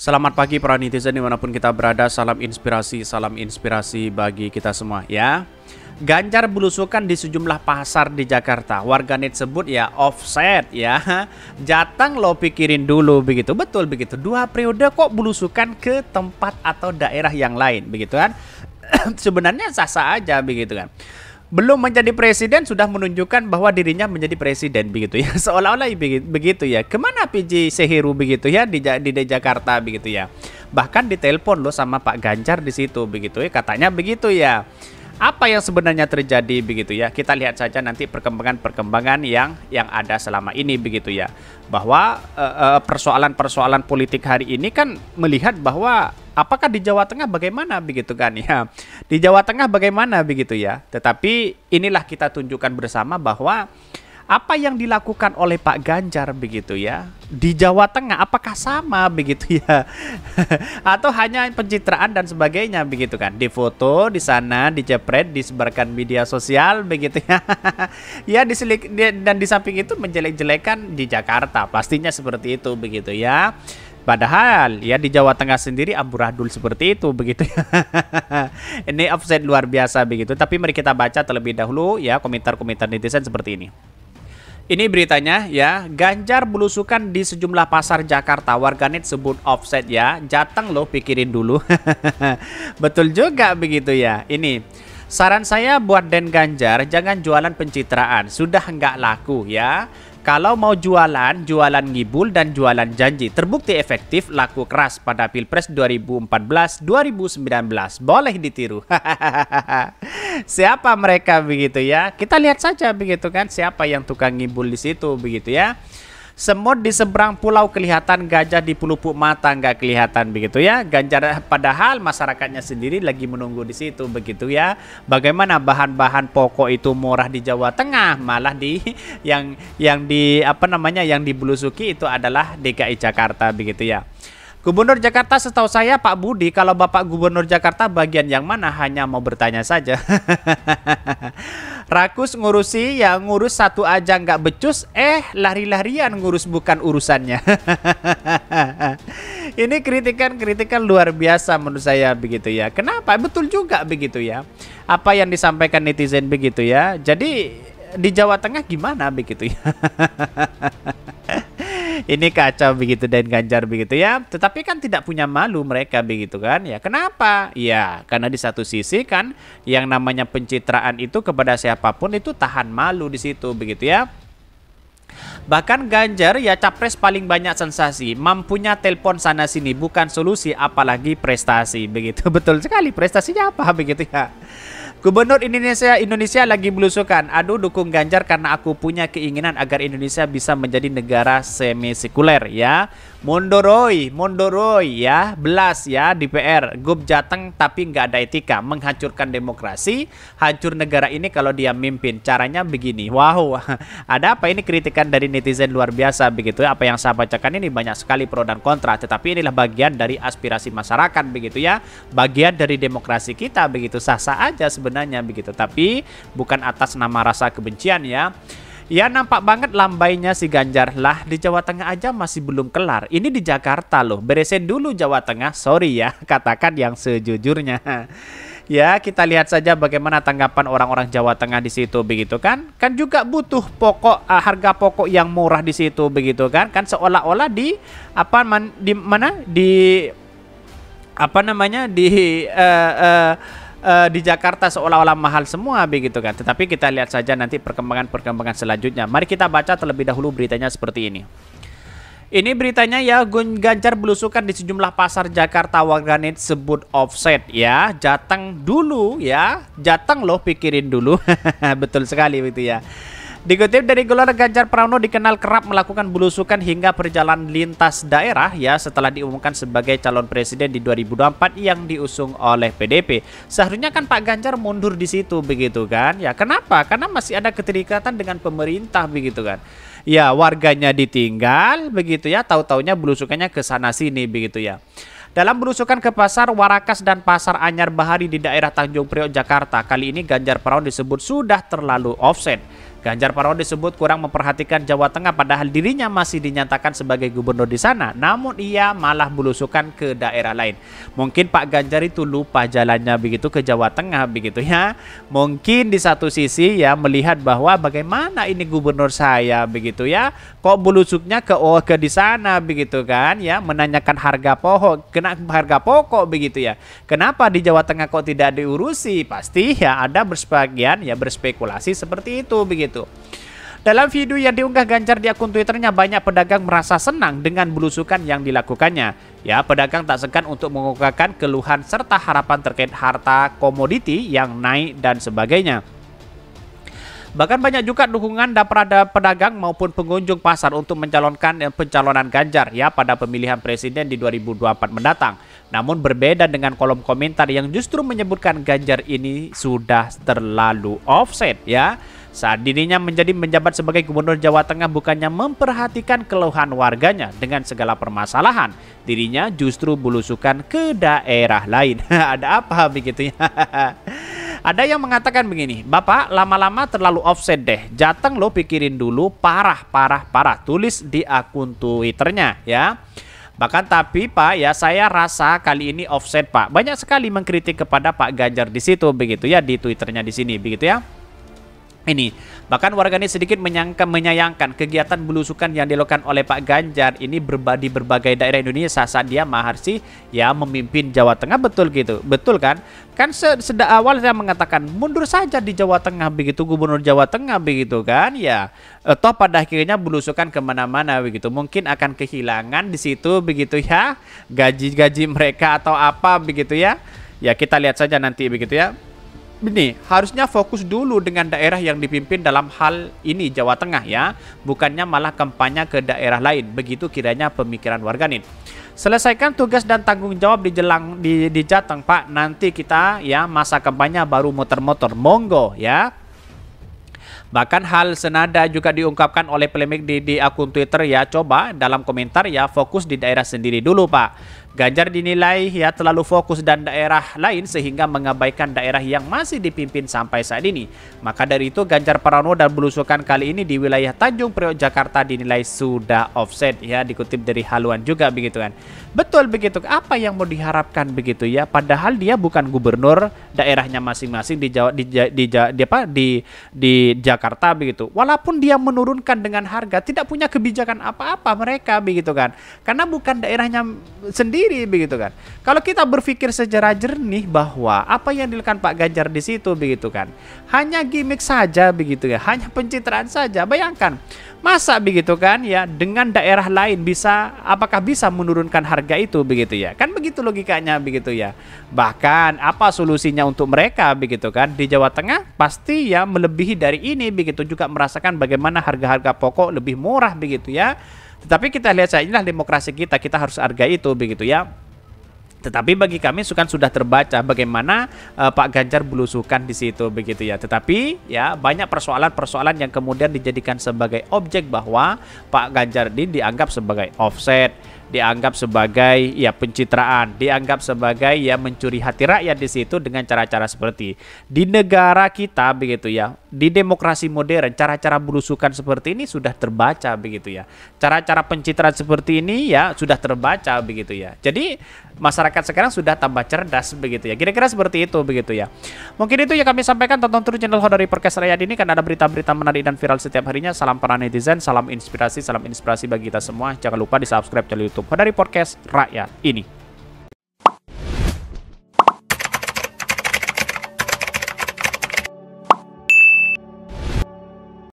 Selamat pagi para netizen dimanapun kita berada Salam inspirasi, salam inspirasi bagi kita semua ya Ganjar belusukan di sejumlah pasar di Jakarta Warganet sebut ya offset ya Jatang lo pikirin dulu begitu Betul begitu Dua periode kok belusukan ke tempat atau daerah yang lain begitu kan Sebenarnya sah-sah aja begitu kan belum menjadi presiden sudah menunjukkan bahwa dirinya menjadi presiden begitu ya seolah-olah begitu ya kemana PJ Sehiru begitu ya di, di, di Jakarta begitu ya bahkan ditelepon loh sama Pak Ganjar di situ begitu ya katanya begitu ya apa yang sebenarnya terjadi begitu ya. Kita lihat saja nanti perkembangan-perkembangan yang yang ada selama ini begitu ya. Bahwa eh, eh, persoalan-persoalan politik hari ini kan melihat bahwa apakah di Jawa Tengah bagaimana begitu kan ya. Di Jawa Tengah bagaimana begitu ya. Tetapi inilah kita tunjukkan bersama bahwa apa yang dilakukan oleh Pak Ganjar begitu ya di Jawa Tengah apakah sama begitu ya atau hanya pencitraan dan sebagainya begitu kan difoto di sana dijepret disebarkan media sosial begitu ya ya diselik, dan di samping itu menjelek-jelekan di Jakarta pastinya seperti itu begitu ya Padahal ya di Jawa Tengah sendiri amburadul seperti itu begitu. Ya. ini offset luar biasa begitu. Tapi mari kita baca terlebih dahulu ya komentar-komentar netizen seperti ini. Ini beritanya ya, Ganjar belusukan di sejumlah pasar Jakarta. Warganet sebut offset ya, jateng loh pikirin dulu. Betul juga begitu ya. Ini saran saya buat Den Ganjar, jangan jualan pencitraan, sudah nggak laku ya. Kalau mau jualan, jualan ngibul dan jualan janji terbukti efektif laku keras pada Pilpres 2014-2019. Boleh ditiru. siapa mereka begitu ya? Kita lihat saja begitu kan siapa yang tukang ngibul di situ begitu ya. Semut di seberang pulau kelihatan, gajah di pelupuk mata nggak kelihatan begitu ya. Ganjar padahal masyarakatnya sendiri lagi menunggu di situ begitu ya. Bagaimana bahan-bahan pokok itu murah di Jawa Tengah, malah di yang yang di apa namanya yang dibelusuki itu adalah DKI Jakarta begitu ya. Gubernur Jakarta setahu saya Pak Budi kalau Bapak Gubernur Jakarta bagian yang mana hanya mau bertanya saja. Rakus ngurusi ya ngurus satu aja nggak becus eh lari-larian ngurus bukan urusannya. Ini kritikan-kritikan luar biasa menurut saya begitu ya. Kenapa? Betul juga begitu ya. Apa yang disampaikan netizen begitu ya. Jadi di Jawa Tengah gimana begitu ya. ini kacau begitu dan Ganjar begitu ya. Tetapi kan tidak punya malu mereka begitu kan ya. Kenapa? Ya karena di satu sisi kan yang namanya pencitraan itu kepada siapapun itu tahan malu di situ begitu ya. Bahkan Ganjar ya capres paling banyak sensasi, mampunya telepon sana sini bukan solusi apalagi prestasi begitu. Betul sekali prestasinya apa begitu ya. Gubernur Indonesia Indonesia lagi belusukan. Aduh dukung Ganjar karena aku punya keinginan agar Indonesia bisa menjadi negara semi sekuler ya. Mondoroi, mondoroi ya, belas ya DPR, PR. Gub jateng tapi nggak ada etika, menghancurkan demokrasi, hancur negara ini kalau dia mimpin. Caranya begini. Wow, ada apa ini kritikan dari netizen luar biasa begitu ya. Apa yang saya bacakan ini banyak sekali pro dan kontra, tetapi inilah bagian dari aspirasi masyarakat begitu ya. Bagian dari demokrasi kita begitu sah-sah aja sebenarnya sebenarnya begitu. Tapi bukan atas nama rasa kebencian ya. Ya nampak banget lambainya si Ganjar lah di Jawa Tengah aja masih belum kelar. Ini di Jakarta loh. Beresin dulu Jawa Tengah. Sorry ya, katakan yang sejujurnya. ya, kita lihat saja bagaimana tanggapan orang-orang Jawa Tengah di situ begitu kan? Kan juga butuh pokok uh, harga pokok yang murah di situ begitu kan? Kan seolah-olah di apa man, di mana? Di apa namanya? Di uh, uh, uh, di Jakarta seolah-olah mahal semua begitu kan. Tetapi kita lihat saja nanti perkembangan-perkembangan selanjutnya. Mari kita baca terlebih dahulu beritanya seperti ini. Ini beritanya ya, Gun Ganjar belusukan di sejumlah pasar Jakarta warganet sebut offset ya. Jateng dulu ya, jateng loh pikirin dulu. Betul sekali itu ya. Dikutip dari Gelar Ganjar Pranowo dikenal kerap melakukan belusukan hingga perjalanan lintas daerah ya setelah diumumkan sebagai calon presiden di 2024 yang diusung oleh PDP. Seharusnya kan Pak Ganjar mundur di situ begitu kan? Ya kenapa? Karena masih ada keterikatan dengan pemerintah begitu kan ya warganya ditinggal begitu ya tahu-taunya belusukannya ke sana sini begitu ya dalam berusukan ke pasar Warakas dan pasar Anyar Bahari di daerah Tanjung Priok Jakarta kali ini Ganjar Pranowo disebut sudah terlalu offset Ganjar Pranowo disebut kurang memperhatikan Jawa Tengah padahal dirinya masih dinyatakan sebagai gubernur di sana. Namun ia malah belusukan ke daerah lain. Mungkin Pak Ganjar itu lupa jalannya begitu ke Jawa Tengah begitu ya. Mungkin di satu sisi ya melihat bahwa bagaimana ini gubernur saya begitu ya. Kok belusuknya ke oh ke di sana begitu kan ya menanyakan harga pokok, kena harga pokok begitu ya. Kenapa di Jawa Tengah kok tidak diurusi? Pasti ya ada bersebagian ya berspekulasi seperti itu begitu itu. Dalam video yang diunggah Ganjar di akun Twitternya, banyak pedagang merasa senang dengan belusukan yang dilakukannya. Ya, pedagang tak segan untuk mengungkapkan keluhan serta harapan terkait harta komoditi yang naik dan sebagainya. Bahkan banyak juga dukungan daripada pedagang maupun pengunjung pasar untuk mencalonkan eh, pencalonan Ganjar ya pada pemilihan presiden di 2024 mendatang. Namun berbeda dengan kolom komentar yang justru menyebutkan Ganjar ini sudah terlalu offset ya. Saat dirinya menjadi menjabat sebagai gubernur Jawa Tengah bukannya memperhatikan keluhan warganya dengan segala permasalahan, dirinya justru belusukan ke daerah lain. Ada apa begitu ya? Ada yang mengatakan begini, Bapak lama-lama terlalu offset deh, jateng lo pikirin dulu, parah, parah, parah, tulis di akun Twitternya ya. Bahkan tapi Pak ya saya rasa kali ini offset Pak. Banyak sekali mengkritik kepada Pak Ganjar di situ begitu ya di Twitternya di sini begitu ya ini. Bahkan warganet sedikit menyangka menyayangkan kegiatan belusukan yang dilakukan oleh Pak Ganjar ini berba di berbagai daerah Indonesia saat dia Maharsi ya memimpin Jawa Tengah betul gitu. Betul kan? Kan sejak awal saya mengatakan mundur saja di Jawa Tengah begitu gubernur Jawa Tengah begitu kan ya. Eh, toh pada akhirnya belusukan kemana-mana begitu. Mungkin akan kehilangan di situ begitu ya gaji-gaji mereka atau apa begitu ya. Ya kita lihat saja nanti begitu ya ini harusnya fokus dulu dengan daerah yang dipimpin dalam hal ini Jawa Tengah ya, bukannya malah kampanye ke daerah lain. Begitu kiranya pemikiran warganet. Selesaikan tugas dan tanggung jawab di Jelang di, di Jateng Pak. Nanti kita ya masa kampanye baru motor-motor monggo ya. Bahkan hal senada juga diungkapkan oleh polemik di, di akun Twitter ya. Coba dalam komentar ya fokus di daerah sendiri dulu Pak. Ganjar dinilai ya terlalu fokus dan daerah lain sehingga mengabaikan daerah yang masih dipimpin sampai saat ini. Maka dari itu Ganjar Pranowo dan belusukan kali ini di wilayah Tanjung Priok Jakarta dinilai sudah offset ya dikutip dari haluan juga begitu kan. Betul begitu apa yang mau diharapkan begitu ya padahal dia bukan gubernur daerahnya masing-masing di Jawa di, di, di, apa, di di Jakarta begitu. Walaupun dia menurunkan dengan harga tidak punya kebijakan apa-apa mereka begitu kan. Karena bukan daerahnya sendiri sendiri begitu kan. Kalau kita berpikir sejarah jernih bahwa apa yang dilakukan Pak Ganjar di situ begitu kan, hanya gimmick saja begitu ya, hanya pencitraan saja. Bayangkan, masa begitu kan ya dengan daerah lain bisa apakah bisa menurunkan harga itu begitu ya? Kan begitu logikanya begitu ya. Bahkan apa solusinya untuk mereka begitu kan di Jawa Tengah pasti ya melebihi dari ini begitu juga merasakan bagaimana harga-harga pokok lebih murah begitu ya tetapi kita lihat saja inilah demokrasi kita, kita harus hargai itu begitu ya. Tetapi bagi kami sukan sudah terbaca bagaimana uh, Pak Ganjar belusukan di situ begitu ya. Tetapi ya banyak persoalan-persoalan yang kemudian dijadikan sebagai objek bahwa Pak Ganjar ini dianggap sebagai offset dianggap sebagai ya pencitraan, dianggap sebagai ya mencuri hati rakyat di situ dengan cara-cara seperti di negara kita begitu ya. Di demokrasi modern cara-cara berusukan seperti ini sudah terbaca begitu ya. Cara-cara pencitraan seperti ini ya sudah terbaca begitu ya. Jadi masyarakat sekarang sudah tambah cerdas begitu ya. Kira-kira seperti itu begitu ya. Mungkin itu yang kami sampaikan tonton terus channel Hodori Podcast Rakyat ini karena ada berita-berita menarik dan viral setiap harinya. Salam para netizen, salam inspirasi, salam inspirasi bagi kita semua. Jangan lupa di-subscribe channel YouTube YouTube Hodari Podcast Rakyat ini.